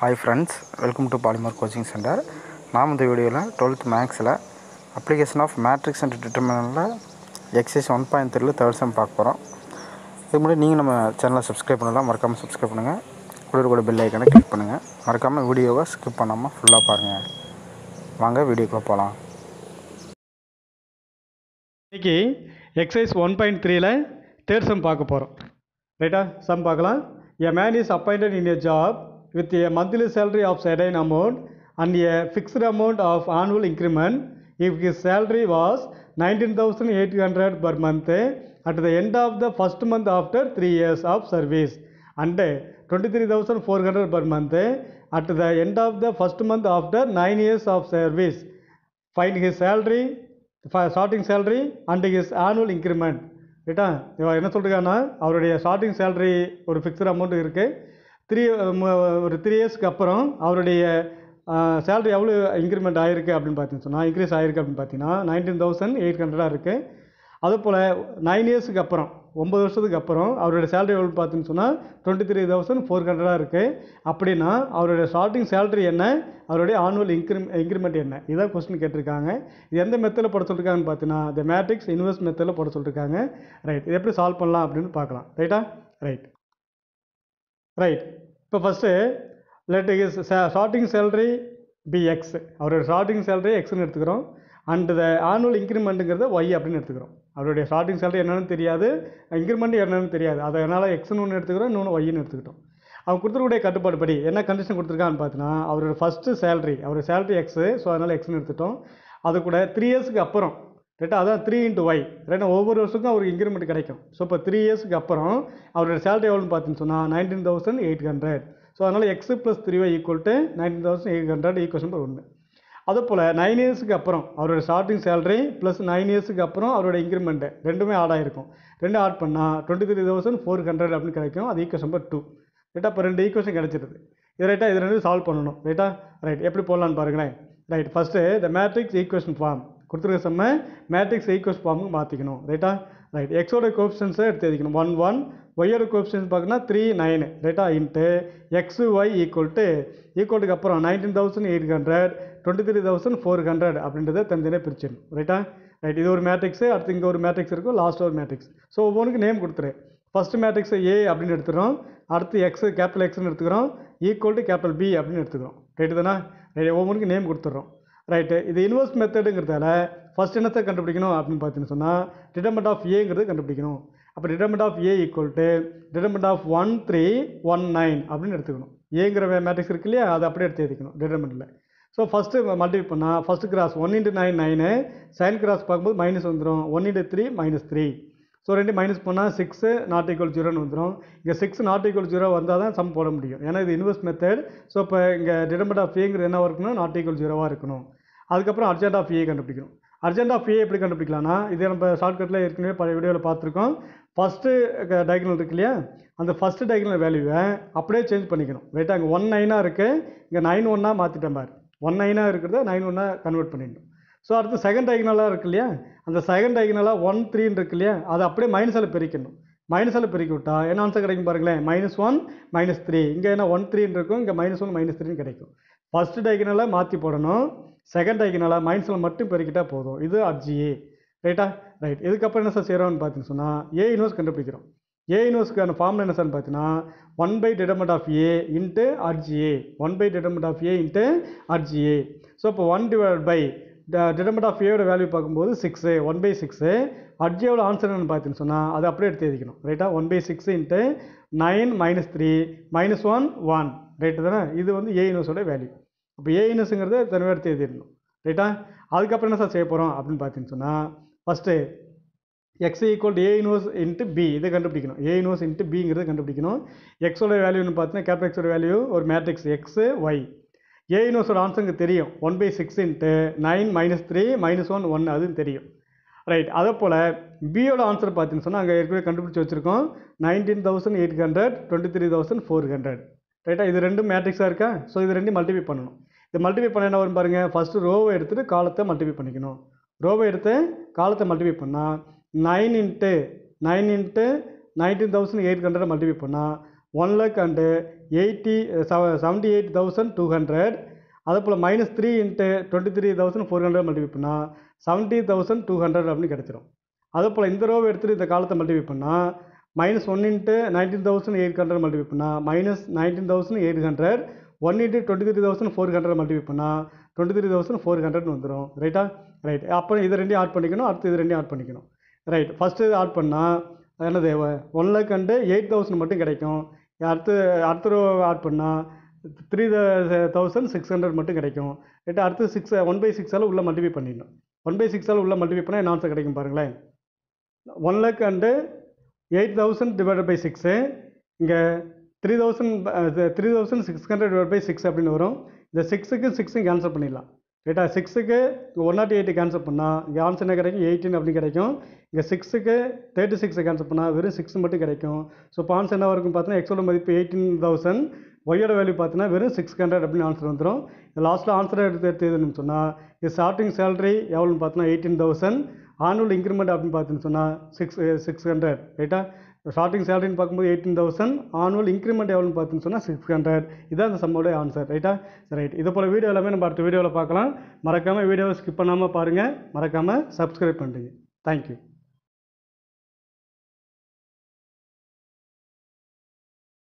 Hi friends welcome to Polymer coaching centre நாம் இந்த வீடியோவில் டுவெல்த் மேக்ஸில் அப்ளிகேஷன் ஆஃப் மேட்ரிக்ஸ் அண்ட் டிட்டர்மினலில் எக்ஸைஸ் ஒன் பாயிண்ட் த்ரீல தேர்ட் செம் பார்க்க போகிறோம் இதுக்கு முன்னாடி நீங்கள் நம்ம சேனலை சப்ஸ்கிரைப் பண்ணலாம் மறக்காமல் சப்ஸ்கிரைப் பண்ணுங்கள் கூட கூட பெல் ஐக்கனை கிளிக் பண்ணுங்கள் மறக்காமல் வீடியோவை ஸ்கிப் பண்ணாமல் ஃபுல்லாக பாருங்கள் வாங்க வீடியோக்குள்ளே போகலாம் இன்றைக்கி எக்ஸைஸ் ஒன் பாயிண்ட் த்ரீல தேர்ட் செம் பார்க்க போகிறோம் ரைட்டா செம் பார்க்கலாம் a man is appointed in a job with a monthly salary of certain amount and a fixed amount of annual increment if his salary was 19,800 per month at the end of the first month after 3 years of service and 23,400 per month at the end of the first month after 9 years of service. Find his salary, starting salary and his annual increment. ரைட்டா இவன் என்ன சொல்கிறான்னா அவருடைய starting salary ஒரு fixed amount இருக்குது three ஒரு three இயர்ஸ்க்கு அப்புறம் அவருடைய சேலரி எவ்வளோ இன்க்ரிமெண்ட் ஆகிருக்கு அப்படின்னு பார்த்தீங்கன்னு சொன்னால் இன்க்ரீஸ் ஆகிருக்கு அப்படின்னு பார்த்தீங்கன்னா நைன்டீன் தௌசண்ட் எயிட் ஹண்ட்ரடாக இருக்குது அதுபோல் நைன் இயர்ஸுக்கு அப்புறம் ஒம்பது வருஷத்துக்கு அப்புறம் அவருடைய சேலரி எவ்வளோ பார்த்தீங்கன்னு சொன்னால் டுவெண்ட்டி த்ரீ தௌசண்ட் ஃபோர் ஹண்ட்ரடாக இருக்குது அப்படின்னா அவருடைய ஸ்டார்டிங் சேலரி என்ன அவருடைய ஆனுவல் இன்க்ரி இன்க்ரிமெண்ட் என்ன இதான் கொஸ்டின் கேட்டிருக்காங்க இது எந்த மெத்தடில் போட சொல்லியிருக்காங்கன்னு பார்த்தீங்கன்னா இந்த மேட்ரிக்ஸ் இன்வெஸ்ட் மெத்தடில் போட சொல்லியிருக்காங்க ரைட் இது எப்படி சால்வ் பண்ணலாம் அப்படின்னு பார்க்கலாம் ரைட்டா ரைட் ரைட் இப்போ first let us starting salary be X அவருடைய ஸ்டார்டிங் சேலரி எக்ஸ்னு எடுத்துக்கிறோம் அண்ட் த ஆனுவல் இன்க்ரிமெண்ட்டுங்கிறத ஒய் அப்படின்னு எடுத்துக்கிறோம் அவருடைய ஸ்டார்டிங் சேலரி என்னென்னு தெரியாது இன்க்ரிமெண்ட் என்னென்னு தெரியாது அதை என்னால் எக்ஸ்னு ஒன்று எடுத்துக்கிறோம் இன்னொன்று ஒய்ன்னு எடுத்துக்கிட்டோம் அவர் கொடுத்துருக்கூடிய கட்டுப்பாடு படி என்ன கண்டிஷன் கொடுத்துருக்கான்னு பார்த்தீங்கன்னா அவரோட ஃபஸ்ட்டு சேலரி அவர் சேலரி எக்ஸு ஸோ அதனால் எக்ஸ்னு எடுத்துட்டோம் அது கூட த்ரீ இயர்ஸுக்கு அப்புறம் ரைட்டா அதான் த்ரீ இன்ட்டு ஒய் ரைட்டா ஒவ்வொரு வருஷத்துக்கும் அவருக்கு இன்க்ரிமெண்ட் கிடைக்கும் ஸோ இப்போ த்ரீ இயர்ஸ்க்கு அப்புறம் அவரோட சேலரி எவ்வளோன்னு பார்த்தீங்கன்னு சொன்னால் nineteen thousand eight hundred so அதனால் X plus three Y equal to nineteen thousand eight hundred equal number ஒன்று அதே போல் நைன் இயர்ஸுக்கு அப்புறம் அவரோட ஸ்டார்டிங் சேலரி ப்ளஸ் நைன் இயர்ஸுக்கு அப்புறம் அவரோட இன்க்ரிமெண்ட்டு ரெண்டுமே ஆட் ஆகிருக்கும் ரெண்டு ஆட் பண்ணால் twenty three thousand four hundred அப்படின்னு கிடைக்கும் அது ஈக்குவல் நம்பர் டூ ரைட்டா இப்போ ரெண்டு ஈக்குவேஷன் கிடச்சிருது இது ரைட்டாக இது ரெண்டு சால்வ் பண்ணணும் ரைட்டா ரைட் எப்படி போடலான்னு பாருங்களேன் right first the matrix equation form கொடுத்துருக்க செம்ம மேட்ரிக்ஸ் ஈக்குவஸ் ஃபார்முக்கு மாற்றிக்கணும் ரைட்டா ரைட் எக்ஸோட கோப்ஷன்ஸை எடுத்து எழுதிக்கணும் ஒன் ஒன் ஒய்யோட கோப்ஷன்ஸ் பார்த்தீங்கன்னா த்ரீ நைனு ரைட்டா into X Y equal to ஈக்குவலுக்கு அப்புறம் nineteen thousand eight hundred twenty three thousand four hundred அப்படின்றத தனித்தனியாக பிரிச்சிடணும் ரைட்டா ரைட் இது ஒரு மேட்ரிக்ஸு அடுத்து இங்கே ஒரு மேட்ரிக்ஸ் இருக்கும் லாஸ்ட் ஒரு மேட்ரிக்ஸ் ஸோ ஒவ்வொன்றுக்கு நேம் கொடுத்துரு ஃபஸ்ட்டு மேட்ரிக்ஸ் ஏ அப்படின்னு எடுத்துகிறோம் அடுத்து எக்ஸு கேபிட்டல் எக்ஸ்னு எடுத்துக்கிறோம் ஈக்குவல் டு கேபிட்டல் பி அப்படின்னு எடுத்துக்கிறோம் ரைட்டு தானே ரைட் ஒவ்வொன்றுக்கு நேம் கொடுத்துட்றோம் ரைட்டு இது இன்வெர்ஸ் மெத்தடுங்கிறதால ஃபஸ்ட் என்னத்தை கண்டுபிடிக்கணும் அப்படின்னு பார்த்தீங்கன்னு சொன்னால் டிடர்மெண்ட் ஆஃப் ஏங்கிறது கண்டுபிடிக்கணும் அப்போ determinant of A equal to determinant of one three one nine அப்படின்னு எடுத்துக்கணும் ஏங்கிற மேட்ரிக்ஸ் இருக்கு இல்லையா அதை அப்படியே எடுத்து எடுக்கணும் டிடர்மெண்ட்டில் ஸோ ஃபஸ்ட்டு மல்டிபிள் பண்ணால் first cross one into nine nine second cross பார்க்கும்போது மைனஸ் வந்துடும் one into three minus three so ரெண்டு மைனஸ் பண்ணால் சிக்ஸு நாட் ஈக்குவல் ஜீரோன்னு வந்துடும் இங்கே சிக்ஸ் நாட் ஈக்குவல் ஜீரோ வந்தால் தான் சம் போட முடியும் ஏன்னா இது இன்வெஸ்ட் மெத்தட் ஸோ இப்போ இங்கே டிடர்மெண்ட் ஆஃப் ஏங்கிறது என்ன இருக்கணும் நாட் ஈக்குவல் ஜீரோவாக இருக்கணும் அதுக்கப்புறம் அர்ஜென்ட் ஆஃப் ஏ கண்டுபிடிக்கணும் அர்ஜென்ட் ஆஃப் ஏ எப்படி கண்டுபிடிக்கலாம்னா இது நம்ம ஷார்ட்கட்டில் ஏற்கனவே பழைய வீடியோவில் பார்த்துருக்கோம் ஃபஸ்ட்டு டைக்னல் இருக்கு இல்லையா அந்த ஃபஸ்ட்டு டைக்னல் வேல்யூவை அப்படியே சேஞ்ச் பண்ணிக்கணும் ரைட்டாக அங்கே ஒன் நைனாக இருக்குது இங்கே நைன் ஒன்னாக மாற்றிட்டேன் பாரு ஒன் நைனாக இருக்கிறத நைன் ஒன்னாக கன்வெர்ட் பண்ணிடணும் ஸோ அடுத்து செகண்ட் ஐகனலாக இருக்கு இல்லையா அந்த செகண்ட் ஐகனலாக ஒன் த்ரீன்னு இருக்கு இல்லையா அதை அப்படியே மைனஸில் பிரிக்கணும் மைனஸில் பிரிக்க விட்டால் என்ன ஆன்சர் கிடைக்கும் பாருங்களேன் மைனஸ் ஒன் மைனஸ் த்ரீ இங்கே என்ன ஒன் த்ரீன்னு இருக்கும் இங்கே மைனஸ் ஒன் மைனஸ் த்ரீன்னு கிடைக்கும் ஃபஸ்ட்டு டைகனலாக மாற்றி போடணும் செகண்ட் டைகனலாக மைனஸில் மட்டும் பெருக்கிட்டால் போதும் இது அட்ஜிஏ ரைட்டா ரைட் இதுக்கப்புறம் என்ன சார் செய்கிறோம்னு பார்த்தீங்கன்னு சொன்னால் ஏ யூனிவர்ஸ் கண்டுபிடிக்கிறோம் ஏ இன்வெஸ்ட்கான ஃபார்ம்ல என்ன சார் பார்த்தீங்கன்னா one by determinant of A into adj A one by determinant of A into adj A so இப்போ one divide by determinant of ஏயோட வேல்யூ பார்க்கும்போது சிக்ஸு ஒன் பை சிக்ஸு எவ்வளோ ஆன்சர் என்னன்னு பார்த்தீங்கன்னு சொன்னால் அதை அப்படியே எடுத்து எழுதிக்கணும் ரைட்டா one by six into nine minus three minus one one right தானே இது வந்து ஏ இனஸோட வேல்யூ அப்போ ஏ இனஸுங்கிறத தனியாக எடுத்து எழுதிடணும் ரைட்டா அதுக்கப்புறம் என்ன சார் செய்ய போகிறோம் அப்படின்னு பார்த்தீங்கன்னு சொன்னால் first X equal A inverse into B இதை கண்டுபிடிக்கணும் ஏ இன்வர்ஸ் இன்ட்டு பிங்கிறத கண்டுபிடிக்கணும் எக்ஸோட வேல்யூன்னு பார்த்தீங்கன்னா கேப்டெக்ஸோட எக்ஸோட வேல்யூ ஒரு மேட்ரிக்ஸ் எக்ஸு ஒய் ஏ யூனிவர்ஸோட ஆன்சருக்கு தெரியும் one by six into nine minus three minus one one அதுன்னு தெரியும் ரைட் அதே போல் பியோட ஆன்சர் பார்த்தீங்கன்னு சொன்னால் அங்கே ஏற்கனவே கண்டுபிடிச்சி வச்சுருக்கோம் nineteen thousand eight hundred twenty three thousand four hundred ரைட்டாக இது ரெண்டும் மேட்ரிக்ஸாக இருக்கா ஸோ இது ரெண்டும் மல்டிபை பண்ணணும் இது மல்டிபை பண்ண என்ன வரும் பாருங்கள் ஃபஸ்ட்டு ரோவை எடுத்துகிட்டு காலத்தை மல்டிபை பண்ணிக்கணும் ரோவை எடுத்து காலத்தை மல்டிபை பண்ணால் nine into nine into nineteen thousand eight hundred multiply பண்ணால் ஒன் லேக் அண்டு எயிட்டி செவ seventy eight thousand two hundred அதே போல் minus three into twenty three thousand four hundred multiple பண்ணால் செவன்ட்டி தௌசண்ட் டூ ஹண்ட்ரட் அப்படின்னு கிடச்சிரும் அதே போல் இந்த ரோவை எடுத்துகிட்டு இந்த காலத்தை மல்டிபிள் பண்ணால் minus one into nineteen thousand eight hundred multiple பண்ணால் minus nineteen thousand eight hundred one into twenty three thousand four hundred multiple பண்ணால் twenty three thousand four hundred வந்துடும் ரைட்டா ரைட் அப்புறம் இது ரெண்டையும் ஆட் பண்ணிக்கணும் அடுத்து இது ரெண்டையும் ஆட் பண்ணிக்கணும் ரைட் ஃபஸ்ட்டு இது ஆட் பண்ணால் என்னது one lakh and eight thousand மட்டும் கிடைக்கும் அடுத்து அடுத்த ஆட் பண்ணால் three the thousand six hundred மட்டும் கிடைக்கும் ரைட்டா அடுத்து சிக்ஸ் ஒன் பை சிக்ஸால் உள்ளே மல்டிபை பண்ணிடணும் ஒன் பை சிக்ஸால் உள்ளே மல்டிபை பண்ணால் என்ன ஆன்சர் கிடைக்கும் பாருங்களேன் one lakh and eight thousand divided by six இங்கே three thousand three thousand six hundred divide by six அப்படின்னு வரும் இந்த சிக்ஸுக்கு சிக்ஸும் கேன்சல் பண்ணிடலாம் கேட்டா சிக்ஸுக்கு ஒன் நாட்டி எயிட்டு கேன்சல் பண்ணால் இங்கே ஆன்சர் என்ன கிடைக்கும் எயிட்டின் அப்படின்னு கிடைக்கும் இங்கே சிக்ஸுக்கு தேர்ட்டி சிக்ஸை கேன்சல் பண்ணால் வெறும் சிக்ஸ் மட்டும் கிடைக்கும் ஸோ இப்போ ஆன்சர் என்ன வரும் பார்த்தீங்கன்னா எக்ஸோட மதிப்பு எயிட்டீன் தௌசண்ட் ஒய்யோட வேல்யூ பார்த்தீங்கன்னா வெறும் சிக்ஸ் ஹண்ட்ரட் அப்படின்னு ஆன்சர் வந்துடும் லாஸ்ட்டில் ஆன்சர் எடுத்து எடுத்துன்னு சொன்னால் இது ஸ்டார்டிங் சேலரி எவ்வளோன்னு பார்த்தோன்னா எயிட்டீன் தௌசண்ட் ஆனுவல் இன்க்ரிமெண்ட் அப்படின்னு பார்த்தீங்கன்னு சொன்னால் சிக்ஸ் சிக்ஸ் ஹண்ட்ரட் ரைட்டா ஸ்டார்டிங் சேலரின்னு பார்க்கும்போது எயிட்டீன் தௌசண்ட் ஆனுவல் இன்க்ரிமெண்ட் எவ்வளோன்னு பார்த்தீங்கன்னு சொன்னால் சிக்ஸ் ஹண்ட்ரட் இதான் அந்த சம்பளோட ஆன்சர் ரைட்டா ரைட் இது போல் வீடியோ எல்லாமே நம்ம அடுத்த வீடியோவில் பார்க்கலாம் மறக்காமல் வீடியோவை ஸ்கிப் பண்ணாமல் பாருங்கள் மறக்காமல் சப்ஸ்கிரைப் பண்ணுறீங்க தேங்க்யூ